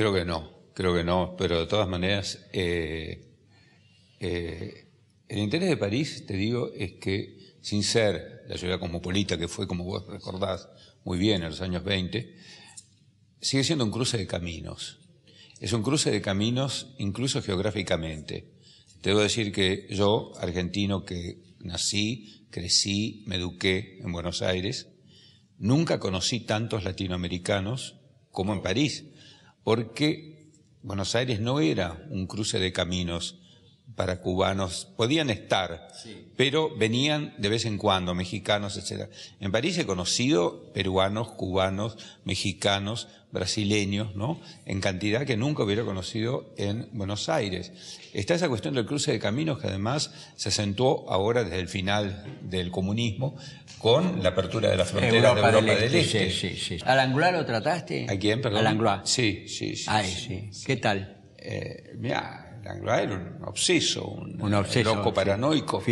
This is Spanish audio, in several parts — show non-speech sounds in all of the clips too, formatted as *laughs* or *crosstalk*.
Creo que no, creo que no, pero de todas maneras, eh, eh, el interés de París, te digo, es que sin ser la ciudad cosmopolita que fue, como vos recordás muy bien, en los años 20, sigue siendo un cruce de caminos. Es un cruce de caminos incluso geográficamente. Te debo decir que yo, argentino que nací, crecí, me eduqué en Buenos Aires, nunca conocí tantos latinoamericanos como en París porque Buenos Aires no era un cruce de caminos, para cubanos, podían estar, pero venían de vez en cuando, mexicanos, etc. En París he conocido peruanos, cubanos, mexicanos, brasileños, ¿no? En cantidad que nunca hubiera conocido en Buenos Aires. Está esa cuestión del cruce de caminos que además se acentuó ahora desde el final del comunismo con la apertura de la frontera de Europa del, este, este. Sí, sí, sí. ¿Al lo trataste? ¿A quién, perdón? Al Anglois. Sí, sí, sí. sí. ¿Qué tal? Eh, era un obseso, un, loco paranoico,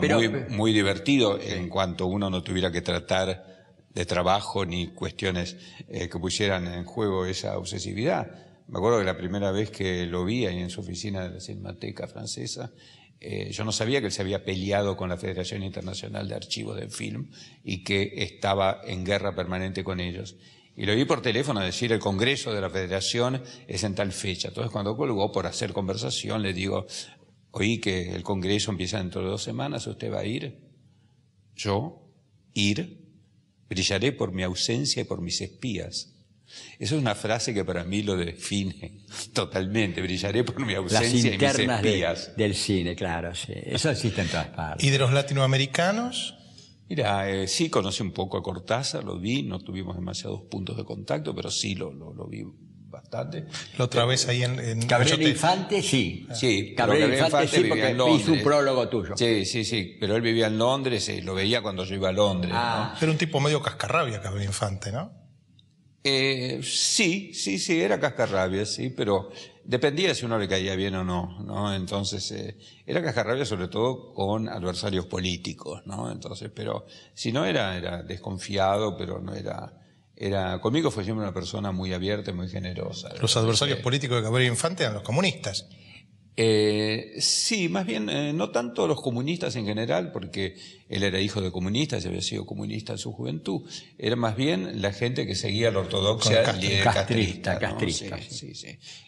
pero, muy, divertido en cuanto uno no tuviera que tratar de trabajo ni cuestiones eh, que pusieran en juego esa obsesividad. Me acuerdo que la primera vez que lo vi ahí en su oficina de la Cinemateca francesa, eh, yo no sabía que él se había peleado con la Federación Internacional de Archivos del Film y que estaba en guerra permanente con ellos. Y lo vi por teléfono decir, el Congreso de la Federación es en tal fecha. Entonces cuando colgó por hacer conversación, le digo, oí que el Congreso empieza dentro de dos semanas, ¿usted va a ir? Yo, ir, brillaré por mi ausencia y por mis espías. Esa es una frase que para mí lo define *laughs* totalmente. Brillaré por mi ausencia y mis espías. del cine, claro, sí. Eso existe en todas partes. ¿Y de los latinoamericanos? Mira, eh, sí conocí un poco a Cortázar, lo vi, no tuvimos demasiados puntos de contacto, pero sí lo, lo, lo vi bastante. La otra vez ahí en... en Cabrera Infante, sí. Sí, ah. Cabrera, Infante, sí, porque hizo prólogo tuyo. Sí, sí, sí, pero él vivía en Londres, eh, lo veía cuando yo iba a Londres. Ah. Era un tipo medio cascarrabia Cabrera Infante, ¿no? Eh, sí, sí, sí, era cascarrabia, sí, pero dependía si uno le caía bien o no, ¿no? Entonces, eh, era era rabia, sobre todo con adversarios políticos, ¿no? Entonces, pero si no era, era desconfiado, pero no era, era, conmigo fue siempre una persona muy abierta y muy generosa. ¿Los adversarios eh, políticos de Gabriel Infante eran los comunistas. Eh, sí, más bien, eh, no tanto los comunistas en general, porque él era hijo de comunistas y había sido comunista en su juventud, era más bien la gente que seguía la ortodoxia castrista.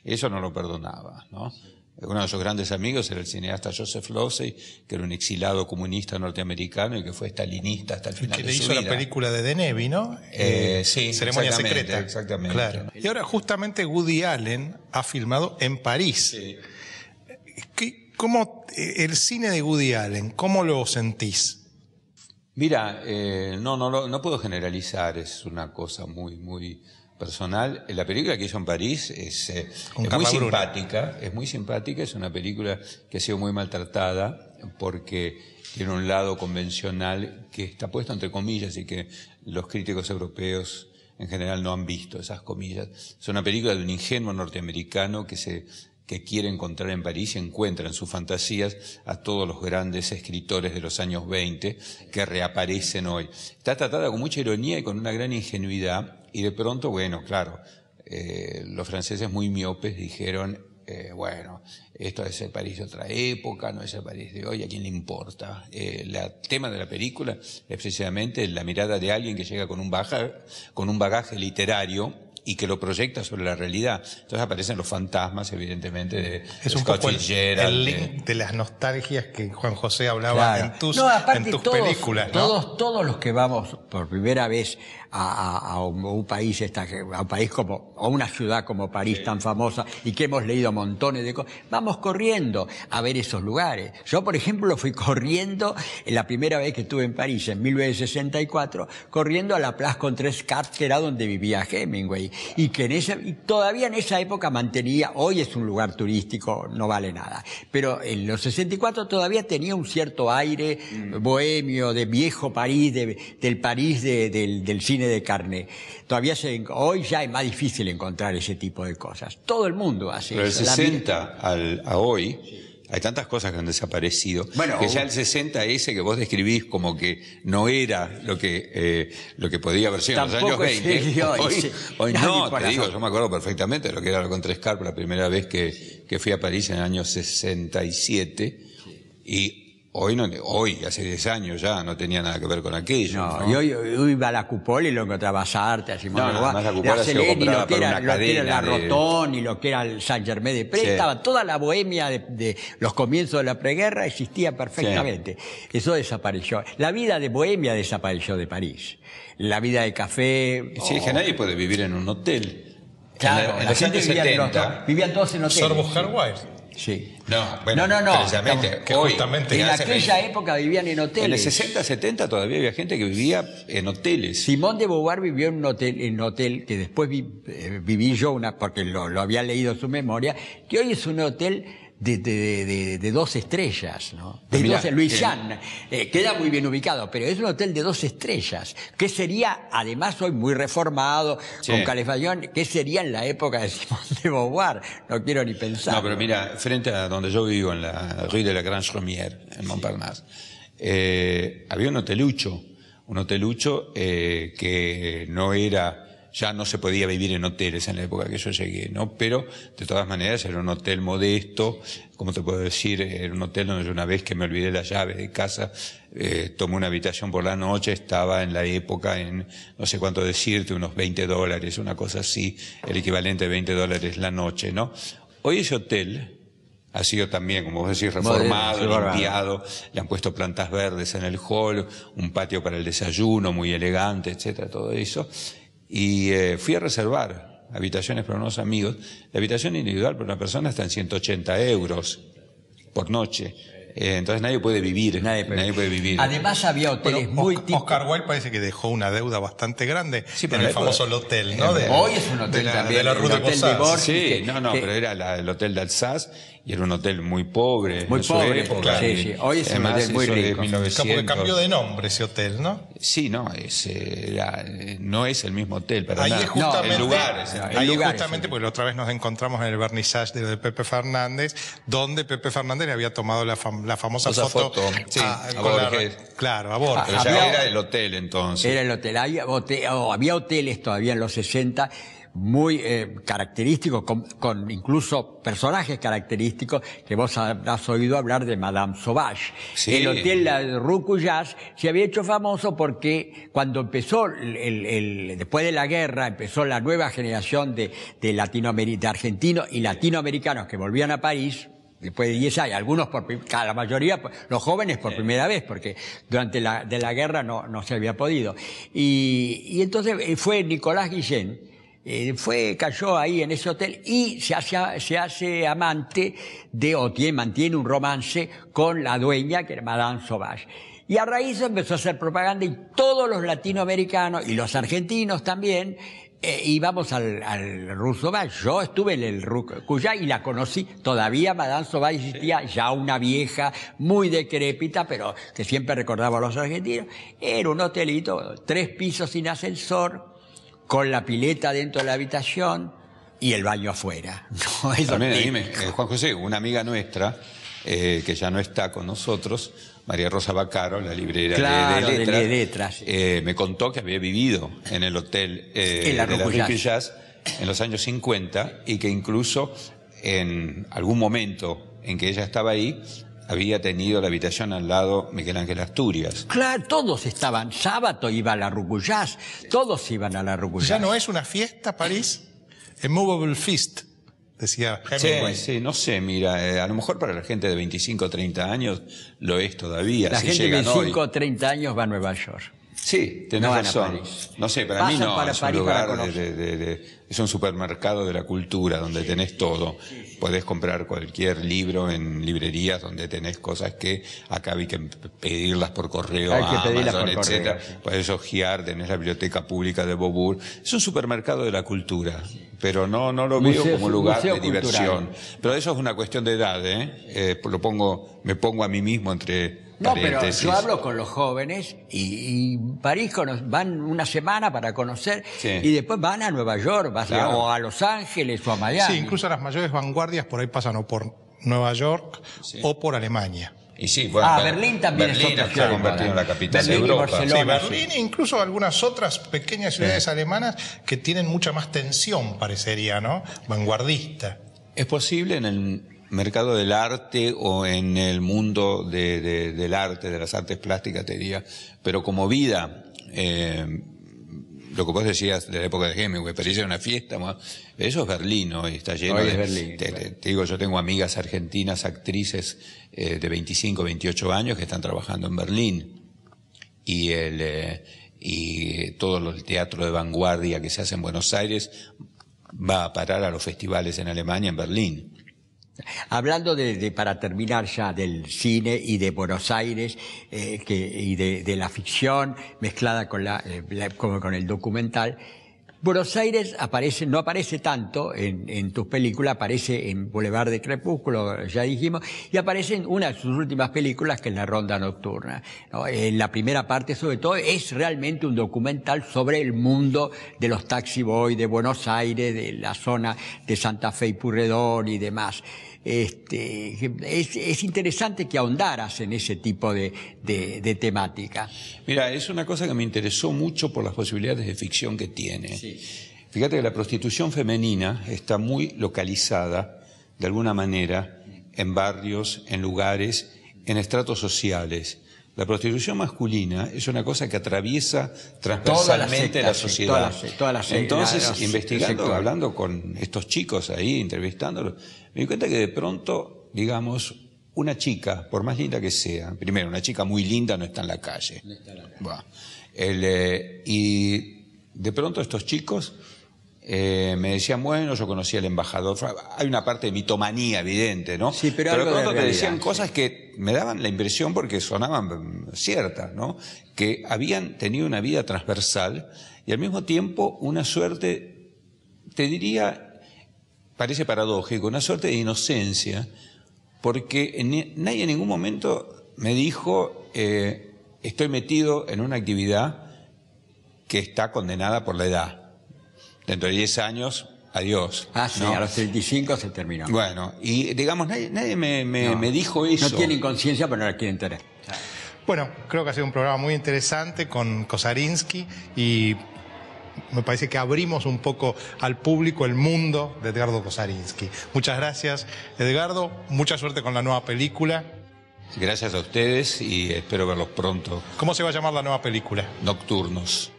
Eso no lo perdonaba, ¿no? Uno de sus grandes amigos era el cineasta Joseph Losey, que era un exilado comunista norteamericano y que fue stalinista hasta el final de su vida. le hizo la película de Denevi, ¿no? Eh, sí, Ceremonia Secreta. Exactamente. Y ahora justamente Woody Allen ha filmado en París. ¿Cómo eh, el cine de Woody Allen, cómo lo sentís? Mira, eh, no, no, no puedo generalizar, es una cosa muy, muy personal. La película que hizo en París es, eh, muy simpática, es muy simpática, es una película que ha sido muy maltratada porque tiene un lado convencional que está puesto entre comillas y que los críticos europeos en general no han visto esas comillas. Es una película de un ingenuo norteamericano que se que quiere encontrar en París y encuentra en sus fantasías a todos los grandes escritores de los años 20 que reaparecen hoy. Está tratada con mucha ironía y con una gran ingenuidad y de pronto, bueno, claro, eh, los franceses muy miopes dijeron, eh, bueno, esto es el París de otra época, no es el París de hoy, ¿a quién le importa? el eh, tema de la película es precisamente la mirada de alguien que llega con un, con un bagaje literario, y que lo proyecta sobre la realidad. Entonces aparecen los fantasmas, evidentemente, de es un el, link de las nostalgias que Juan José hablaba en tus, en películas. Todos, todos los que vamos por primera vez a, un, país, esta, a un país como, a una ciudad como París tan famosa y que hemos leído montones de cosas, vamos corriendo a ver esos lugares. Yo, por ejemplo, fui corriendo la primera vez que estuve en París, en 1964, corriendo a la Place con que era donde vivía Hemingway y que en esa, y todavía en esa época mantenía, hoy es un lugar turístico, no vale nada, pero en los 64 todavía tenía un cierto aire mm. bohemio de viejo París, del París del, cine de carne. Todavía hoy ya es más difícil encontrar ese tipo de cosas. Todo el mundo hace pero eso. 60 a hoy. Hay tantas cosas que han desaparecido. Bueno, que ya el 60 ese que vos describís como que no era lo que, eh, lo que podía haber sido en los años 20. hoy, hoy, no, yo me acuerdo perfectamente de lo que era con Trescar la primera vez que, que fui a París en el año 67 y Hoy, no, hoy, hace 10 años ya, no tenía nada que ver con aquello. No, y hoy, iba a la cupola y lo encontraba Sartre, así no, la se lo, que era, lo que era la Rotón y lo que era el Saint-Germain de Pré, estaba toda la bohemia de, de, los comienzos de la preguerra existía perfectamente. Eso desapareció. La vida de bohemia desapareció de París. La vida de café. Sí, es que nadie puede vivir en un hotel. Claro, en la, gente vivía, vivían todos en hoteles. Sorbo Sí. No, no, no, no. que en aquella época vivían en hoteles. En el 60, 70 todavía había gente que vivía en hoteles. Simón de Beauvoir vivió en un hotel, en hotel que después eh, viví yo, una, porque lo, lo había leído su memoria, que hoy es un hotel de, dos estrellas, ¿no? Ah, de dos, eh, eh, queda muy bien ubicado, pero es un hotel de dos estrellas, que sería, además hoy muy reformado, con calefacción, que sería en la época de Simón de Beauvoir, no quiero ni pensar. No, pero mira, frente a donde yo vivo, en la Rue de la Grande Romière, en Montparnasse, eh, había un hotelucho, un hotelucho que no era ya no se podía vivir en hoteles en la época que yo llegué, ¿no? Pero de todas maneras era un hotel modesto, como te puedo decir, era un hotel donde yo una vez que me olvidé las llaves de casa, eh, tomé una habitación por la noche, estaba en la época en, no sé cuánto decirte, unos 20 dólares, una cosa así, el equivalente de 20 dólares la noche, ¿no? Hoy ese hotel, ha sido también, como vos decís, reformado, limpiado, le han puesto plantas verdes en el hall, un patio para el desayuno muy elegante, etcétera, todo eso. Y eh, fui a reservar habitaciones para unos amigos. La habitación individual para una persona está en 180 euros por noche. Eh, entonces nadie puede vivir. Nadie puede, vivir. Además había hoteles muy típicos. Oscar Wilde parece que dejó una deuda bastante grande sí, pero en el famoso hotel, ¿no? hoy es un hotel también. Ruta el hotel de sí, no, no, pero era el hotel de Alsace y era un hotel muy pobre. Muy pobre, sí, sí. Hoy es más, un hotel muy rico. Porque cambió de nombre ese hotel, ¿no? Sí, no, ese eh, eh, no es el mismo hotel, pero ahí nada. Es justamente, el lugar, ahí justamente, porque la otra vez nos encontramos en el vernissage de, de Pepe Fernández, donde Pepe Fernández le había tomado la, la famosa foto. sí, ah, a, claro, a Borges. ya era el hotel entonces. Era el hotel. Había, oh, había hoteles todavía en los 60 muy eh, característicos, con, incluso personajes característicos que vos habrás oído hablar de Madame Sauvage. El hotel de Rucuyas se había hecho famoso porque cuando empezó, el, el, después de la guerra, empezó la nueva generación de, de, argentinos y latinoamericanos que volvían a París, después de 10 años, algunos por la mayoría, los jóvenes por primera vez, porque durante la, de la guerra no, no se había podido. Y, y entonces eh, fue Nicolás Guillén, eh, fue, cayó ahí en ese hotel y se hace, se hace amante de, o mantiene un romance con la dueña, que era Madame Sauvage. Y a raíz empezó a hacer propaganda y todos los latinoamericanos y los argentinos también eh, íbamos al, al Sauvage. Yo estuve en el Cuya y la conocí. Todavía Madame Sauvage existía, ya una vieja, muy decrépita, pero que siempre recordaba a los argentinos. Era un hotelito, tres pisos sin ascensor, con la pileta dentro de la habitación y el baño afuera. También, *laughs* dime, eh, Juan José, una amiga nuestra eh, que ya no está con nosotros, María Rosa Bacaro, la librera de, letras, eh, me contó que había vivido en el hotel de las en los años 50 y que incluso en algún momento en que ella estaba ahí, había tenido la habitación al lado Miguel Ángel Asturias. Claro, todos estaban. Sábado iba a la Rucullás... todos iban a la Rucullás... ¿Ya no es una fiesta, París? A movable feast, decía Sí, pues sí, no sé, mira, eh, a lo mejor para la gente de 25 o 30 años lo es todavía. La gente de 25 o 30 años va a Nueva York. Sí, tenés razón. No sé, para mí no. Para es, un París lugar de, es un supermercado de la cultura donde tenés todo podés comprar cualquier libro en librerías donde tenés cosas que acá hay que pedirlas por correo, hay Amazon, etcétera. Podés ojear, tenés la biblioteca pública de Bobur. Es un supermercado de la cultura, pero no, no lo veo como lugar de diversión. Pero eso es una cuestión de edad, ¿eh? ¿eh? Lo pongo, me pongo a mí mismo entre no, pero yo hablo con los jóvenes y, París van una semana para conocer y después van a Nueva York, a- o a Los Ángeles o a Miami. Sí, incluso las mayores vanguardias por ahí pasan o por Nueva York o por Alemania. Y sí, Ah, Berlín también es se convertido en la capital de Europa. Sí, Berlín e incluso algunas otras pequeñas ciudades alemanas que tienen mucha más tensión, parecería, ¿no? Vanguardista. Es posible en el mercado del arte o en el mundo del arte, de las artes plásticas, te diría. Pero como vida, eh, lo que vos decías de la época de Hemingway, parecía una fiesta, eso es Berlín hoy, está lleno de... te, digo, yo tengo amigas argentinas, actrices eh, de 25, 28 años que están trabajando en Berlín. Y el... Eh, y todo el teatro de vanguardia que se hace en Buenos Aires va a parar a los festivales en Alemania, en Berlín. Hablando de, para terminar ya, del cine y de Buenos Aires eh, que, y de, la ficción mezclada con, eh, con el documental, Buenos Aires aparece, no aparece tanto en, en tus películas, aparece en Boulevard de Crepúsculo, ya dijimos, y aparece en una de sus últimas películas, que es La Ronda Nocturna. En la primera parte, sobre todo, es realmente un documental sobre el mundo de los taxi boys de Buenos Aires, de la zona de Santa Fe y Purredón y demás. Este, es, interesante que ahondaras en ese tipo de, temática. Mira, es una cosa que me interesó mucho por las posibilidades de ficción que tiene. Fíjate que la prostitución femenina está muy localizada, de alguna manera, en barrios, en lugares, en estratos sociales. La prostitución masculina es una cosa que atraviesa transversalmente la sociedad. Todas las, Entonces, investigando, hablando con estos chicos ahí, entrevistándolos, me di cuenta que de pronto, digamos, una chica, por más linda que sea, primero, una chica muy linda no está en la calle. No está en la calle. Eh, y de pronto estos chicos eh, me decían, bueno, yo conocí al embajador. Hay una parte de mitomanía evidente, ¿no? Sí, pero, pero te decían cosas que me daban la impresión, porque sonaban mm, ciertas, ¿no? Que habían tenido una vida transversal y al mismo tiempo una suerte, te diría, parece paradójico, una suerte de inocencia, porque nadie en ningún momento me dijo, eh, estoy metido en una actividad que está condenada por la edad dentro de 10 años, adiós. Ah, sí, a los 35 se terminó. Bueno, y digamos, nadie, me, dijo eso. No tienen conciencia, pero no la quieren tener. Bueno, creo que ha sido un programa muy interesante con Kosarinsky y me parece que abrimos un poco al público el mundo de Edgardo Kosarinsky. Muchas gracias, Edgardo. Mucha suerte con la nueva película. Gracias a ustedes y espero verlos pronto. ¿Cómo se va a llamar la nueva película? Nocturnos.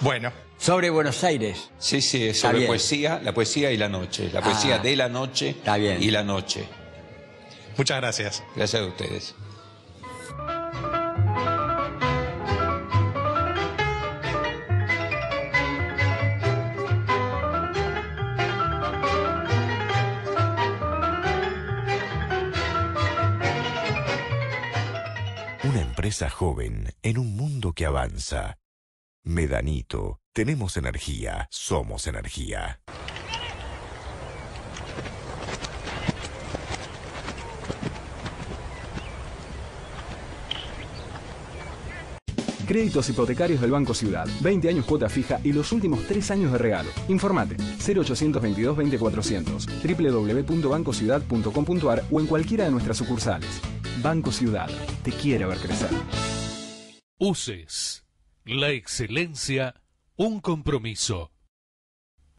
Bueno. Sobre Buenos Aires. Sí, sí, es sobre poesía, la poesía y la noche. La poesía ah. de la noche y la noche. Muchas gracias. Gracias a ustedes. Una empresa joven en un mundo que avanza Medanito. Tenemos energía, somos energía. Créditos hipotecarios del Banco Ciudad. 20 años cuota fija y los últimos tres años de regalo. Informate 0822-20400, www.bancociudad.com.ar o en cualquiera de nuestras sucursales. Banco Ciudad. Te quiere ver crecer. Uses la excelencia, un compromiso.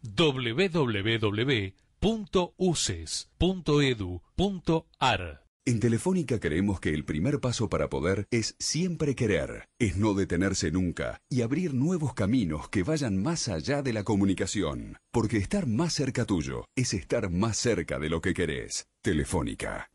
www.uces.edu.ar En Telefónica creemos que el primer paso para poder es siempre querer, es no detenerse nunca y abrir nuevos caminos que vayan más allá de la comunicación, porque estar más cerca tuyo es estar más cerca de lo que querés. Telefónica.